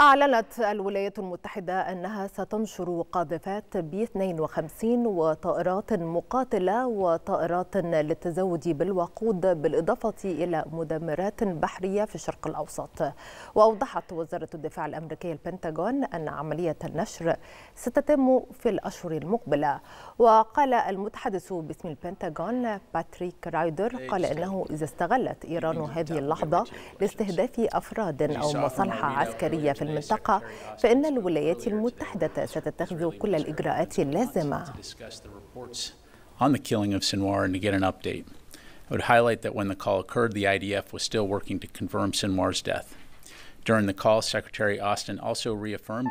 أعلنت الولايات المتحدة أنها ستنشر قاذفات بي 52 وطائرات مقاتلة وطائرات للتزود بالوقود بالإضافة إلى مدمرات بحرية في الشرق الأوسط وأوضحت وزارة الدفاع الأمريكية البنتاغون أن عملية النشر ستتم في الأشهر المقبلة وقال المتحدث باسم البنتاغون باتريك رايدر قال أنه إذا استغلت إيران هذه اللحظة لاستهداف أفراد أو مصالح عسكرية في المنطقة فإن الولايات المتحدة ستتخذ كل الإجراءات اللازمة I would highlight that when the call occurred, the IDF was still working to confirm Sinwar's death. During the call, Secretary Austin also reaffirmed